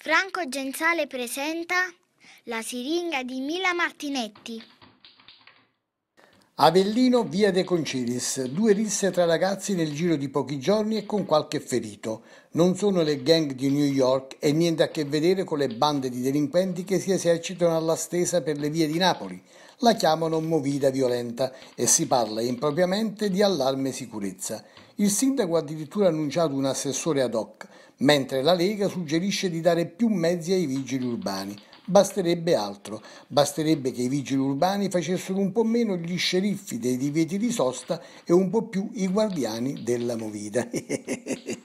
Franco Genzale presenta La siringa di Mila Martinetti. Avellino, via De Concilis. Due risse tra ragazzi nel giro di pochi giorni e con qualche ferito. Non sono le gang di New York e niente a che vedere con le bande di delinquenti che si esercitano alla stesa per le vie di Napoli. La chiamano movida violenta e si parla impropriamente di allarme sicurezza. Il sindaco ha addirittura annunciato un assessore ad hoc mentre la Lega suggerisce di dare più mezzi ai vigili urbani. Basterebbe altro, basterebbe che i vigili urbani facessero un po' meno gli sceriffi dei divieti di sosta e un po' più i guardiani della movida.